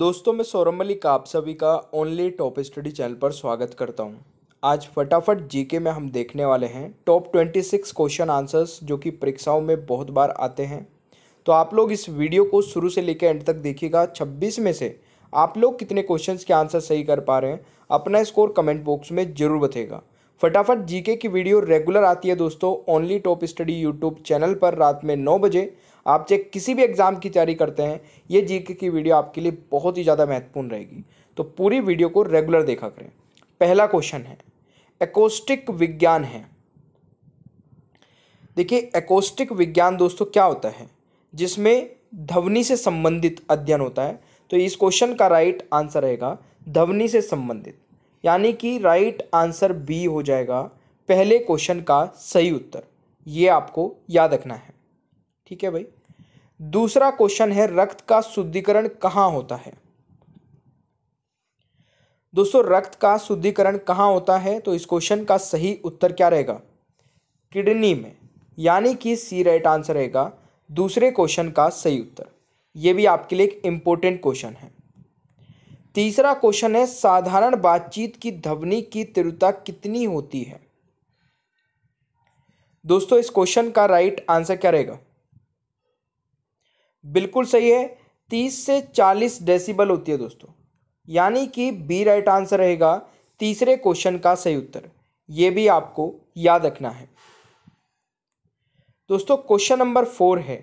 दोस्तों मैं सौरभ मलिक आप सभी का ओनली टॉप स्टडी चैनल पर स्वागत करता हूं। आज फटाफट जीके में हम देखने वाले हैं top twenty six question answers जो कि परीक्षाओं में बहुत बार आते हैं तो आप लोग इस वीडियो को शुरू से लेकर एंड तक देखिएगा छब्बीस में से आप लोग कितने क्वेश्चन के आंसर सही कर पा रहे हैं अपना स्कोर कमेंट बॉक्स में ज़रूर बताएगा फटाफट जीके की वीडियो रेगुलर आती है दोस्तों only top study YouTube channel पर रात में नौ बजे आप चाहे किसी भी एग्ज़ाम की तैयारी करते हैं ये जीके की वीडियो आपके लिए बहुत ही ज़्यादा महत्वपूर्ण रहेगी तो पूरी वीडियो को रेगुलर देखा करें पहला क्वेश्चन है एकोस्टिक विज्ञान है देखिए एकोस्टिक विज्ञान दोस्तों क्या होता है जिसमें ध्वनि से संबंधित अध्ययन होता है तो इस क्वेश्चन का राइट आंसर रहेगा ध्वनि से संबंधित यानी कि राइट आंसर बी हो जाएगा पहले क्वेश्चन का सही उत्तर ये आपको याद रखना है ठीक है भाई दूसरा क्वेश्चन है रक्त का शुद्धिकरण कहाँ होता है दोस्तों रक्त का शुद्धिकरण कहाँ होता है तो इस क्वेश्चन का सही उत्तर क्या रहेगा किडनी में यानी कि सी राइट आंसर रहेगा दूसरे क्वेश्चन का सही उत्तर ये भी आपके लिए एक इम्पोर्टेंट क्वेश्चन है तीसरा क्वेश्चन है साधारण बातचीत की ध्वनि की तीव्रता कितनी होती है दोस्तों इस क्वेश्चन का राइट आंसर क्या रहेगा बिल्कुल सही है तीस से चालीस डेसिबल होती है दोस्तों यानी कि बी राइट आंसर रहेगा तीसरे क्वेश्चन का सही उत्तर ये भी आपको याद रखना है दोस्तों क्वेश्चन नंबर फोर है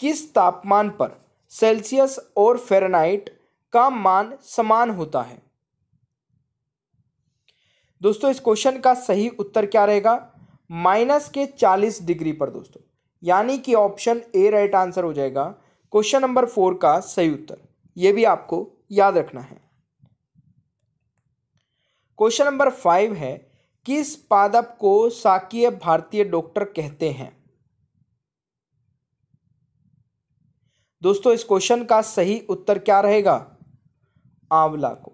किस तापमान पर सेल्सियस और फेरनाइट का मान समान होता है दोस्तों इस क्वेश्चन का सही उत्तर क्या रहेगा माइनस के चालीस डिग्री पर दोस्तों यानी कि ऑप्शन ए राइट आंसर हो जाएगा क्वेश्चन नंबर फोर का सही उत्तर यह भी आपको याद रखना है क्वेश्चन नंबर फाइव है किस पादप को साकीय भारतीय डॉक्टर कहते हैं दोस्तों इस क्वेश्चन का सही उत्तर क्या रहेगा आंवला को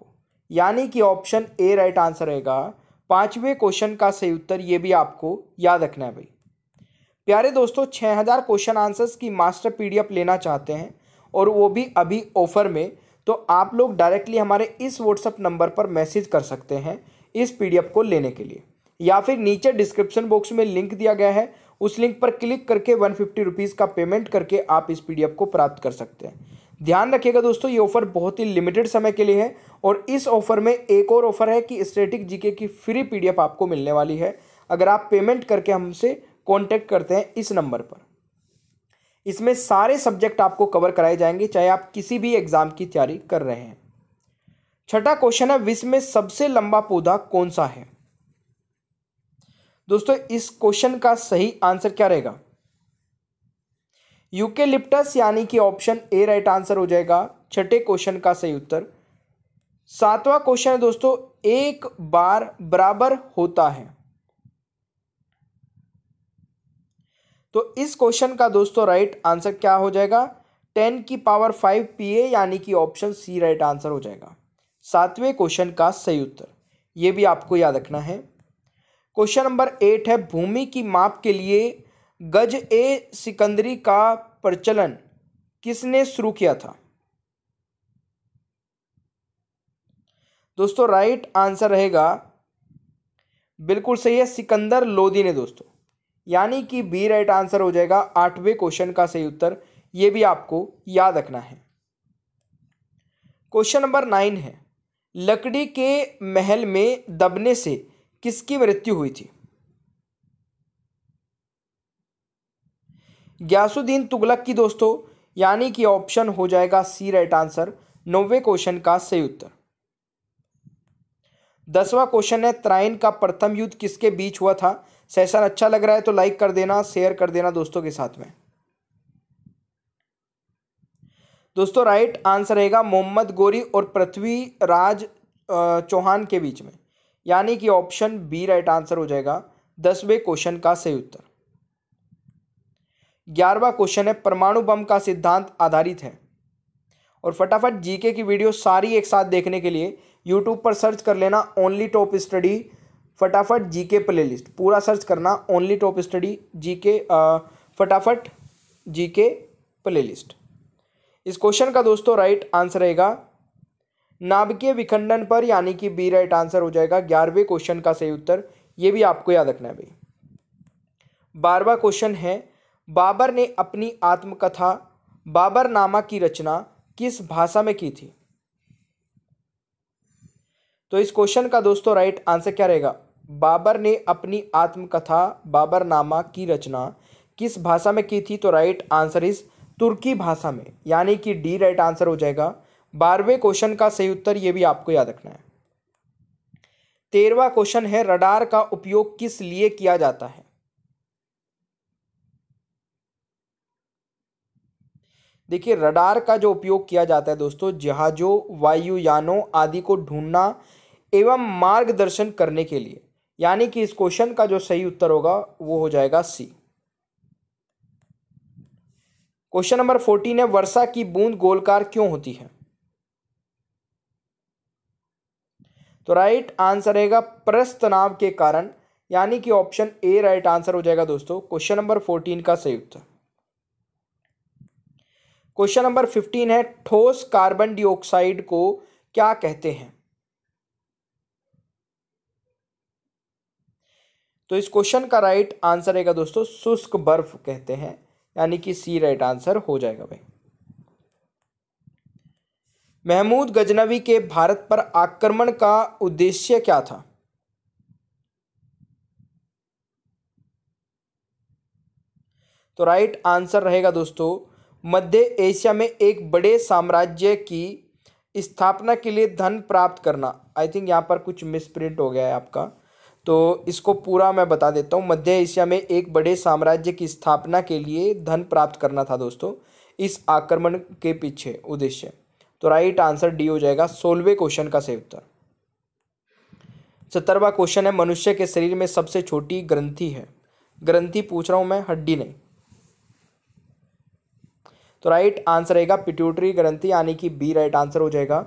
यानी कि ऑप्शन ए राइट आंसर रहेगा पांचवें क्वेश्चन का सही उत्तर ये भी आपको याद रखना है भाई प्यारे दोस्तों 6000 क्वेश्चन आंसर्स की मास्टर पीडीएफ लेना चाहते हैं और वो भी अभी ऑफर में तो आप लोग डायरेक्टली हमारे इस व्हाट्सएप नंबर पर मैसेज कर सकते हैं इस पी को लेने के लिए या फिर नीचे डिस्क्रिप्शन बॉक्स में लिंक दिया गया है उस लिंक पर क्लिक करके वन फिफ्टी रुपीज़ का पेमेंट करके आप इस पी को प्राप्त कर सकते हैं ध्यान रखिएगा दोस्तों ये ऑफर बहुत ही लिमिटेड समय के लिए है और इस ऑफर में एक और ऑफर है कि स्टेटिक जीके की फ्री पीडीएफ आपको मिलने वाली है अगर आप पेमेंट करके हमसे कांटेक्ट करते हैं इस नंबर पर इसमें सारे सब्जेक्ट आपको कवर कराए जाएंगे चाहे आप किसी भी एग्ज़ाम की तैयारी कर रहे हैं छठा क्वेश्चन है विश्व में सबसे लंबा पौधा कौन सा है दोस्तों इस क्वेश्चन का सही आंसर क्या रहेगा यूकेलिप्टस यानी कि ऑप्शन ए राइट आंसर हो जाएगा छठे क्वेश्चन का सही उत्तर सातवां क्वेश्चन है दोस्तों एक बार बराबर होता है तो इस क्वेश्चन का दोस्तों राइट आंसर क्या हो जाएगा टेन की पावर फाइव पी ए यानी कि ऑप्शन सी राइट आंसर हो जाएगा सातवें क्वेश्चन का सही उत्तर यह भी आपको याद रखना है क्वेश्चन नंबर एट है भूमि की माप के लिए गज ए सिकंदरी का प्रचलन किसने शुरू किया था दोस्तों राइट आंसर रहेगा बिल्कुल सही है सिकंदर लोदी ने दोस्तों यानी कि बी राइट आंसर हो जाएगा आठवें क्वेश्चन का सही उत्तर ये भी आपको याद रखना है क्वेश्चन नंबर नाइन है लकड़ी के महल में दबने से किसकी मृत्यु हुई थी ग्यासुद्दीन तुगलक की दोस्तों यानी कि ऑप्शन हो जाएगा सी राइट आंसर नौवे क्वेश्चन का सही उत्तर दसवां क्वेश्चन है त्राइन का प्रथम युद्ध किसके बीच हुआ था सेशन अच्छा लग रहा है तो लाइक कर देना शेयर कर देना दोस्तों के साथ में दोस्तों राइट आंसर रहेगा मोहम्मद गोरी और पृथ्वी राज चौहान के बीच में यानी कि ऑप्शन बी राइट आंसर हो जाएगा दसवें क्वेश्चन का सही उत्तर ग्यारहवा क्वेश्चन है परमाणु बम का सिद्धांत आधारित है और फटाफट जीके की वीडियो सारी एक साथ देखने के लिए यूट्यूब पर सर्च कर लेना ओनली टॉप स्टडी फटाफट जीके प्लेलिस्ट पूरा सर्च करना ओनली टॉप स्टडी जीके फटाफट जीके प्लेलिस्ट इस क्वेश्चन का दोस्तों राइट आंसर रहेगा नाभिकीय विखंडन पर यानी कि बी राइट आंसर हो जाएगा ग्यारहवें क्वेश्चन का सही उत्तर ये भी आपको याद रखना है भाई बारहवा क्वेश्चन है बाबर ने अपनी आत्मकथा बाबरनामा की रचना किस भाषा में की थी तो इस क्वेश्चन का दोस्तों राइट आंसर क्या रहेगा बाबर ने अपनी आत्मकथा बाबर नामा की रचना किस भाषा में की थी तो राइट आंसर इज तुर्की भाषा में यानी कि डी राइट आंसर हो जाएगा बारहवें क्वेश्चन का सही उत्तर ये भी आपको याद रखना है तेरहवा क्वेश्चन है रडार का उपयोग किस लिए किया जाता है देखिए रडार का जो उपयोग किया जाता है दोस्तों जहाज़ों वायुयानों आदि को ढूंढना एवं मार्गदर्शन करने के लिए यानी कि इस क्वेश्चन का जो सही उत्तर होगा वो हो जाएगा सी क्वेश्चन नंबर फोर्टीन है वर्षा की बूंद गोलकार क्यों होती है तो राइट आंसर रहेगा प्रस्त तनाव के कारण यानी कि ऑप्शन ए राइट आंसर हो जाएगा दोस्तों क्वेश्चन नंबर फोर्टीन का सही उत्तर क्वेश्चन नंबर फिफ्टीन है ठोस कार्बन डाइऑक्साइड को क्या कहते हैं तो इस क्वेश्चन का राइट आंसर रहेगा दोस्तों शुष्क बर्फ कहते हैं यानी कि सी राइट आंसर हो जाएगा भाई महमूद गजनवी के भारत पर आक्रमण का उद्देश्य क्या था तो राइट आंसर रहेगा दोस्तों मध्य एशिया में एक बड़े साम्राज्य की स्थापना के लिए धन प्राप्त करना आई थिंक यहाँ पर कुछ मिसप्रिंट हो गया है आपका तो इसको पूरा मैं बता देता हूँ मध्य एशिया में एक बड़े साम्राज्य की स्थापना के लिए धन प्राप्त करना था दोस्तों इस आक्रमण के पीछे उद्देश्य तो राइट आंसर डी हो जाएगा सोलवे क्वेश्चन का सही उत्तर सत्तरवा क्वेश्चन है मनुष्य के शरीर में सबसे छोटी ग्रंथि है ग्रंथि पूछ रहा हूँ मैं हड्डी नहीं तो राइट आंसर रहेगा पिट्यूटरी ग्रंथि यानी कि बी राइट आंसर हो जाएगा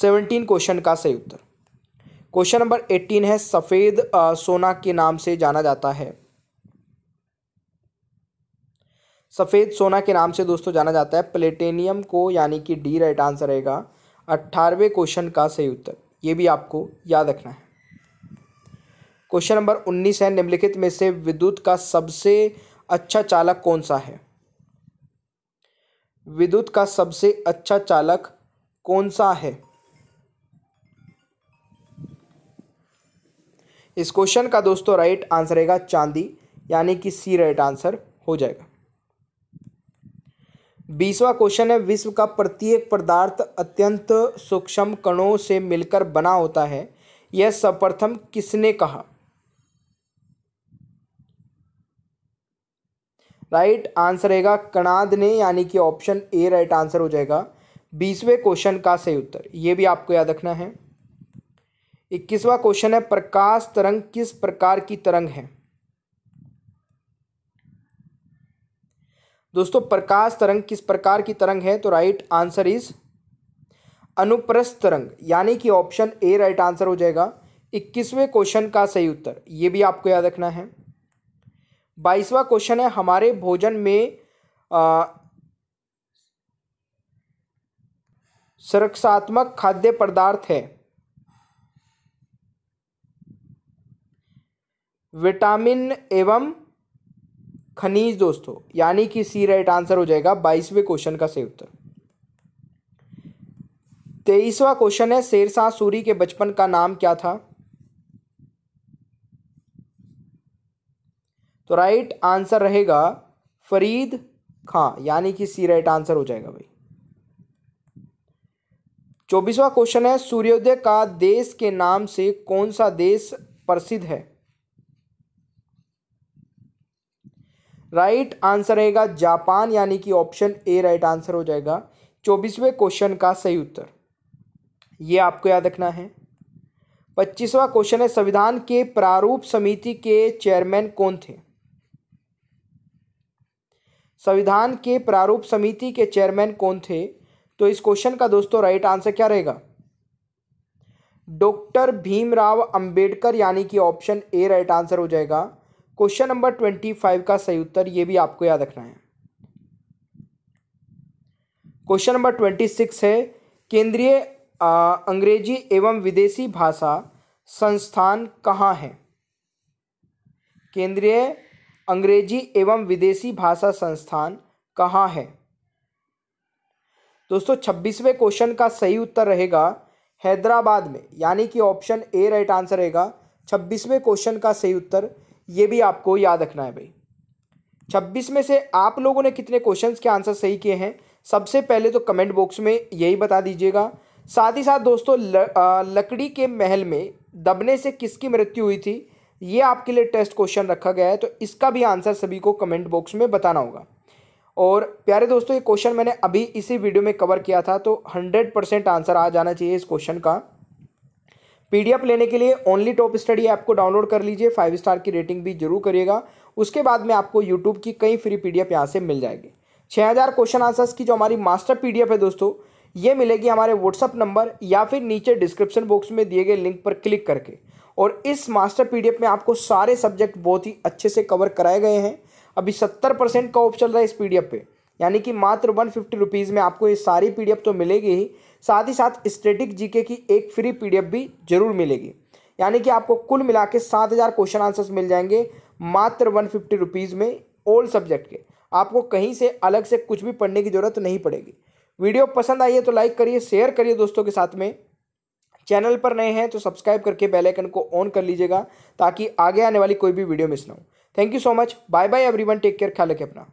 सेवनटीन क्वेश्चन का सही उत्तर क्वेश्चन नंबर एट्टीन है सफ़ेद सोना के नाम से जाना जाता है सफ़ेद सोना के नाम से दोस्तों जाना जाता है प्लेटेनियम को यानी कि डी राइट आंसर रहेगा अट्ठारहवें क्वेश्चन का सही उत्तर ये भी आपको याद रखना है क्वेश्चन नंबर उन्नीस है निम्नलिखित में से विद्युत का सबसे अच्छा चालक कौन सा है विद्युत का सबसे अच्छा चालक कौन सा है इस क्वेश्चन का दोस्तों राइट आंसर रहेगा चांदी यानी कि सी राइट आंसर हो जाएगा बीसवा क्वेश्चन है विश्व का प्रत्येक पदार्थ अत्यंत सूक्ष्म कणों से मिलकर बना होता है यह सर्वप्रथम किसने कहा राइट आंसर रहेगा कणाद ने यानी कि ऑप्शन ए राइट आंसर हो जाएगा बीसवें क्वेश्चन का सही उत्तर ये भी आपको याद रखना है इक्कीसवा क्वेश्चन है प्रकाश तरंग किस प्रकार की तरंग है दोस्तों प्रकाश तरंग किस प्रकार की तरंग है तो राइट आंसर इज अनुप्रस्थ तरंग यानी कि ऑप्शन ए राइट आंसर हो जाएगा इक्कीसवें क्वेश्चन का सही उत्तर ये भी आपको याद रखना है बाईसवा क्वेश्चन है हमारे भोजन में सुरक्षात्मक खाद्य पदार्थ है विटामिन एवं खनिज दोस्तों यानी कि सी राइट आंसर हो जाएगा बाईसवें क्वेश्चन का सही उत्तर तेईसवा क्वेश्चन है शेरशाह सूरी के बचपन का नाम क्या था तो राइट आंसर रहेगा फरीद खां यानी कि सी राइट आंसर हो जाएगा भाई चौबीसवा क्वेश्चन है सूर्योदय का देश के नाम से कौन सा देश प्रसिद्ध है राइट आंसर रहेगा जापान यानी कि ऑप्शन ए राइट आंसर हो जाएगा चौबीसवें क्वेश्चन का सही उत्तर ये आपको याद रखना है पच्चीसवा क्वेश्चन है संविधान के प्रारूप समिति के चेयरमैन कौन थे संविधान के प्रारूप समिति के चेयरमैन कौन थे तो इस क्वेश्चन का दोस्तों राइट आंसर क्या रहेगा डॉक्टर भीमराव अंबेडकर यानी कि ऑप्शन ए राइट आंसर हो जाएगा क्वेश्चन नंबर ट्वेंटी फाइव का सही उत्तर ये भी आपको याद रखना है क्वेश्चन नंबर ट्वेंटी सिक्स है केंद्रीय अंग्रेजी एवं विदेशी भाषा संस्थान कहाँ है केंद्रीय अंग्रेजी एवं विदेशी भाषा संस्थान कहाँ है दोस्तों छब्बीसवें क्वेश्चन का सही उत्तर रहेगा हैदराबाद में यानी कि ऑप्शन ए राइट आंसर रहेगा छब्बीसवें क्वेश्चन का सही उत्तर ये भी आपको याद रखना है भाई छब्बीस में से आप लोगों ने कितने क्वेश्चंस के आंसर सही किए हैं सबसे पहले तो कमेंट बॉक्स में यही बता दीजिएगा साथ ही साथ दोस्तों ल, आ, लकड़ी के महल में दबने से किसकी मृत्यु हुई थी ये आपके लिए टेस्ट क्वेश्चन रखा गया है तो इसका भी आंसर सभी को कमेंट बॉक्स में बताना होगा और प्यारे दोस्तों ये क्वेश्चन मैंने अभी इसी वीडियो में कवर किया था तो हंड्रेड परसेंट आंसर आ जाना चाहिए इस क्वेश्चन का पीडीएफ लेने के लिए ओनली टॉप स्टडी ऐप को डाउनलोड कर लीजिए फाइव स्टार की रेटिंग भी जरूर करिएगा उसके बाद में आपको यूट्यूब की कई फ्री पी डी एफ यहाँ से मिल जाएगी छः हज़ार क्वेश्चन आंसर्स की जो हमारी मास्टर पी डी एफ है दोस्तों ये मिलेगी हमारे व्हाट्सअप नंबर या फिर नीचे डिस्क्रिप्शन बॉक्स में दिए गए लिंक पर क्लिक करके और इस मास्टर पीडीएफ में आपको सारे सब्जेक्ट बहुत ही अच्छे से कवर कराए गए हैं अभी सत्तर परसेंट का ऑफ चल रहा है इस पीडीएफ पे यानी कि मात्र वन फिफ्टी रुपीज़ में आपको ये सारी पीडीएफ तो मिलेगी ही साथ ही साथ स्टेटिक जीके की एक फ्री पीडीएफ भी जरूर मिलेगी यानी कि आपको कुल मिला के सात हज़ार क्वेश्चन आंसर्स मिल जाएंगे मात्र वन फिफ्टी रुपीज़ में ऑल सब्जेक्ट के आपको कहीं से अलग से कुछ भी पढ़ने की ज़रूरत नहीं पड़ेगी वीडियो पसंद आई है तो लाइक करिए शेयर करिए दोस्तों के साथ में चैनल पर नए हैं तो सब्सक्राइब करके बेल आइकन को ऑन कर लीजिएगा ताकि आगे आने वाली कोई भी वीडियो मिस ना हो thank you so much bye bye everyone take care ख्याल रखें अपना